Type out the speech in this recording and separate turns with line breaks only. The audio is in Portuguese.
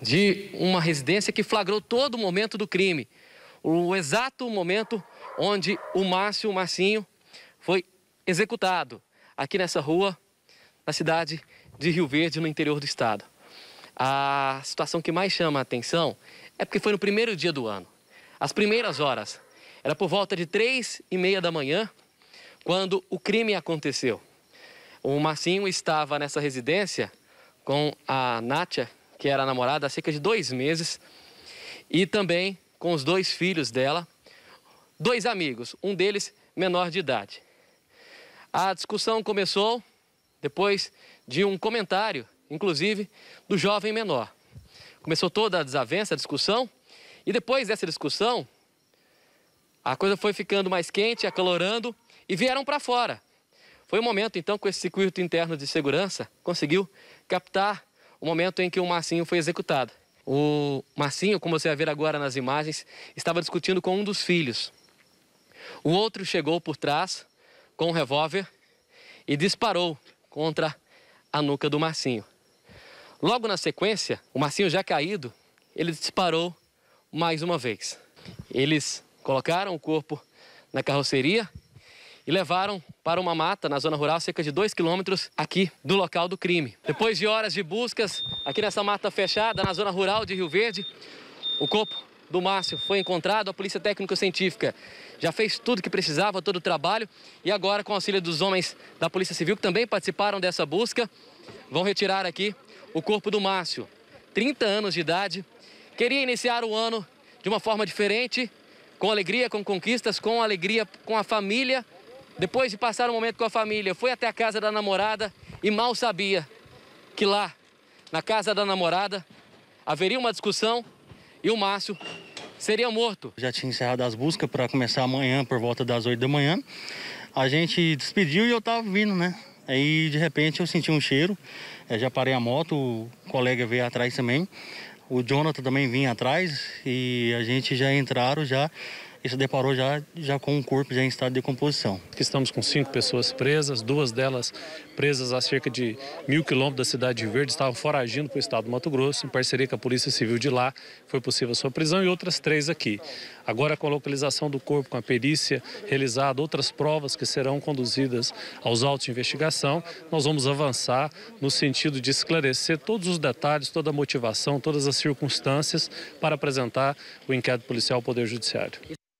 de uma residência que flagrou todo o momento do crime. O exato momento onde o Márcio Marcinho foi executado aqui nessa rua, na cidade de Rio Verde, no interior do estado. A situação que mais chama a atenção é porque foi no primeiro dia do ano. As primeiras horas, era por volta de três e meia da manhã, quando o crime aconteceu. O Marcinho estava nessa residência com a Nátia, que era namorada, há cerca de dois meses, e também com os dois filhos dela, dois amigos, um deles menor de idade. A discussão começou depois de um comentário, inclusive, do jovem menor. Começou toda a desavença, a discussão, e depois dessa discussão, a coisa foi ficando mais quente, acalorando, e vieram para fora. Foi o um momento, então, que esse circuito interno de segurança conseguiu captar o momento em que o Marcinho foi executado. O Marcinho, como você vai ver agora nas imagens, estava discutindo com um dos filhos. O outro chegou por trás com um revólver e disparou contra a nuca do Marcinho. Logo na sequência, o Marcinho já caído, ele disparou mais uma vez. Eles colocaram o corpo na carroceria e levaram para uma mata na zona rural, cerca de 2 quilômetros aqui do local do crime. Depois de horas de buscas, aqui nessa mata fechada, na zona rural de Rio Verde, o corpo do Márcio foi encontrado, a Polícia Técnico-Científica já fez tudo o que precisava, todo o trabalho, e agora, com o auxílio dos homens da Polícia Civil, que também participaram dessa busca, vão retirar aqui o corpo do Márcio, 30 anos de idade, queria iniciar o ano de uma forma diferente, com alegria, com conquistas, com alegria com a família, depois de passar um momento com a família, foi até a casa da namorada e mal sabia que lá, na casa da namorada, haveria uma discussão e o Márcio seria morto.
Já tinha encerrado as buscas para começar amanhã por volta das 8 da manhã. A gente despediu e eu estava vindo, né? Aí de repente eu senti um cheiro, eu é, já parei a moto, o colega veio atrás também, o Jonathan também vinha atrás e a gente já entraram já e se deparou já, já com um corpo já em estado de decomposição. Estamos com cinco pessoas
presas, duas delas presas a cerca de mil quilômetros da cidade de Verde, estavam foragindo para o estado do Mato Grosso, em parceria com a Polícia Civil de lá, foi possível a sua prisão e outras três aqui. Agora, com a localização do corpo, com a perícia realizada, outras provas que serão conduzidas aos autos de investigação, nós vamos avançar no sentido de esclarecer todos os detalhes, toda a motivação, todas as circunstâncias para apresentar o inquérito policial ao Poder Judiciário.